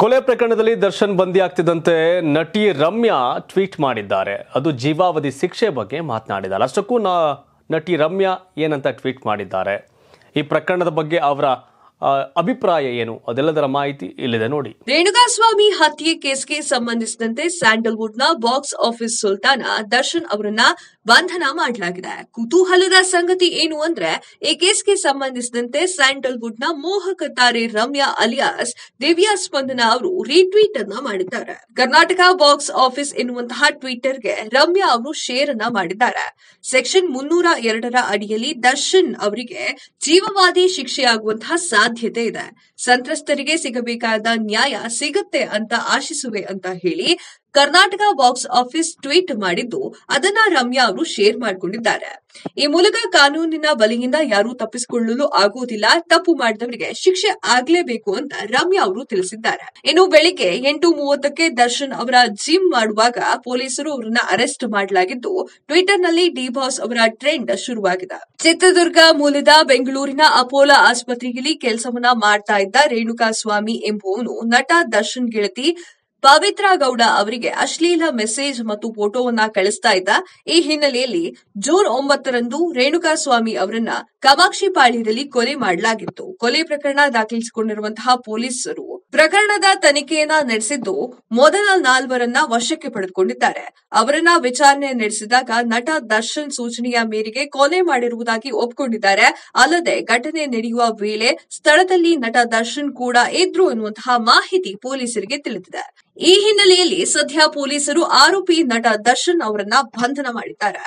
ಕೊಲೆ ಪ್ರಕರಣದಲ್ಲಿ ದರ್ಶನ್ ಆಗ್ತಿದ್ದಂತೆ ನಟಿ ರಮ್ಯಾ ಟ್ವೀಟ್ ಮಾಡಿದ್ದಾರೆ ಅದು ಜೀವಾವಧಿ ಶಿಕ್ಷೆ ಬಗ್ಗೆ ಮಾತನಾಡಿದ್ದಾರೆ ಅಷ್ಟಕ್ಕೂ ನಟಿ ರಮ್ಯಾ ಏನಂತ ಟ್ವೀಟ್ ಮಾಡಿದ್ದಾರೆ ಈ ಪ್ರಕರಣದ ಬಗ್ಗೆ ಅವರ ಅಭಿಪ್ರಾಯ ಏನು ಅದೆಲ್ಲದರ ಮಾಹಿತಿ ಇಲ್ಲಿದೆ ನೋಡಿ ರೇಣುಗಾಸ್ವಾಮಿ ಹತ್ಯೆ ಕೇಸ್ಗೆ ಸಂಬಂಧಿಸಿದಂತೆ ನ ಬಾಕ್ಸ್ ಆಫೀಸ್ ಸುಲ್ತಾನ ದರ್ಶನ್ ಅವರನ್ನ ಬಂಧನ ಮಾಡಲಾಗಿದೆ ಕುತೂಹಲದ ಸಂಗತಿ ಏನು ಅಂದ್ರೆ ಈ ಕೇಸ್ಗೆ ಸಂಬಂಧಿಸಿದಂತೆ ನ ಮೋಹಕ ತಾರೆ ರಮ್ಯಾ ಅಲಿಯಾಸ್ ದಿವ್ಯಾ ಸ್ಪಂದನ ಅವರು ರೀಟ್ವೀಟ್ ಅನ್ನ ಮಾಡಿದ್ದಾರೆ ಕರ್ನಾಟಕ ಬಾಕ್ಸ್ ಆಫೀಸ್ ಎನ್ನುವಂತಹ ಗೆ ರಮ್ಯಾ ಅವರು ಶೇರ್ ಅನ್ನ ಮಾಡಿದ್ದಾರೆ ಸೆಕ್ಷನ್ ಮುನ್ನೂರ ಎರಡರ ಅಡಿಯಲ್ಲಿ ದರ್ಶನ್ ಅವರಿಗೆ ಜೀವವಾದಿ ಶಿಕ್ಷೆಯಾಗುವಂತಹ ಸಾಧ್ಯತೆ ಇದೆ ಸಂತ್ರಸ್ತರಿಗೆ ಸಿಗಬೇಕಾದ ನ್ಯಾಯ ಸಿಗುತ್ತೆ ಅಂತ ಆಶಿಸುವೆ ಅಂತ ಹೇಳಿ ಕರ್ನಾಟಕ ಬಾಕ್ಸ್ ಆಫೀಸ್ ಟ್ವೀಟ್ ಮಾಡಿದ್ದು ಅದನ್ನ ರಮ್ಯಾ ಅವರು ಶೇರ್ ಮಾಡಿಕೊಂಡಿದ್ದಾರೆ ಈ ಮೂಲಕ ಕಾನೂನಿನ ಬಲಿಯಿಂದ ಯಾರೂ ತಪ್ಪಿಸಿಕೊಳ್ಳಲು ಆಗುವುದಿಲ್ಲ ತಪ್ಪು ಮಾಡಿದವರಿಗೆ ಶಿಕ್ಷೆ ಆಗಲೇಬೇಕು ಅಂತ ರಮ್ಯಾ ಅವರು ತಿಳಿಸಿದ್ದಾರೆ ಇನ್ನು ಬೆಳಿಗ್ಗೆ ಎಂಟು ಮೂವತ್ತಕ್ಕೆ ದರ್ಶನ್ ಅವರ ಜಿಮ್ ಮಾಡುವಾಗ ಪೊಲೀಸರು ಅವರನ್ನ ಅರೆಸ್ಟ್ ಮಾಡಲಾಗಿದ್ದು ಟ್ವಿಟರ್ ನಲ್ಲಿ ಡಿಬಾಸ್ ಅವರ ಟ್ರೆಂಡ್ ಶುರುವಾಗಿದೆ ಚಿತ್ರದುರ್ಗ ಮೂಲದ ಬೆಂಗಳೂರಿನ ಅಪೋಲೋ ಆಸ್ಪತ್ರೆಯಲ್ಲಿ ಕೆಲಸವನ್ನ ಮಾಡ್ತಾ ಇದ್ದ ರೇಣುಕಾ ಸ್ವಾಮಿ ಎಂಬುವನು ನಟ ದರ್ಶನ್ ಗೆಳತಿ ಪವಿತ್ರಾ ಗೌಡ ಅವರಿಗೆ ಅಶ್ಲೀಲ ಮೆಸೇಜ್ ಮತ್ತು ಫೋಟೋವನ್ನ ಕಳಿಸ್ತಾ ಇದ್ದ ಈ ಹಿನ್ನೆಲೆಯಲ್ಲಿ ಜೂನ್ ಒಂಬತ್ತರಂದು ರೇಣುಕಾ ಸ್ವಾಮಿ ಅವರನ್ನ ಕಮಾಕ್ಷಿ ಕೊಲೆ ಮಾಡಲಾಗಿತ್ತು ಕೊಲೆ ಪ್ರಕರಣ ದಾಖಲಿಸಿಕೊಂಡಿರುವಂತಹ ಪೊಲೀಸರು ಪ್ರಕರಣದ ತನಿಖೆಯನ್ನ ನಡೆಸಿದ್ದು ಮೊದಲ ನಾಲ್ವರನ್ನ ವಶಕ್ಕೆ ಪಡೆದುಕೊಂಡಿದ್ದಾರೆ ಅವರನ್ನ ವಿಚಾರಣೆ ನಡೆಸಿದಾಗ ನಟ ದರ್ಶನ್ ಸೂಚನೆಯ ಮೇರೆಗೆ ಕೊಲೆ ಮಾಡಿರುವುದಾಗಿ ಒಪ್ಪಿಕೊಂಡಿದ್ದಾರೆ ಅಲ್ಲದೆ ಘಟನೆ ನಡೆಯುವ ವೇಳೆ ಸ್ಥಳದಲ್ಲಿ ನಟ ದರ್ಶನ್ ಕೂಡ ಇದ್ರು ಎನ್ನುವಂತಹ ಮಾಹಿತಿ ಪೊಲೀಸರಿಗೆ ತಿಳಿದಿದೆ ಈ ಹಿನ್ನೆಲೆಯಲ್ಲಿ ಸದ್ಯ ಪೊಲೀಸರು ಆರೋಪಿ ನಟ ದರ್ಶನ್ ಅವರನ್ನ ಬಂಧನ ಮಾಡಿದ್ದಾರೆ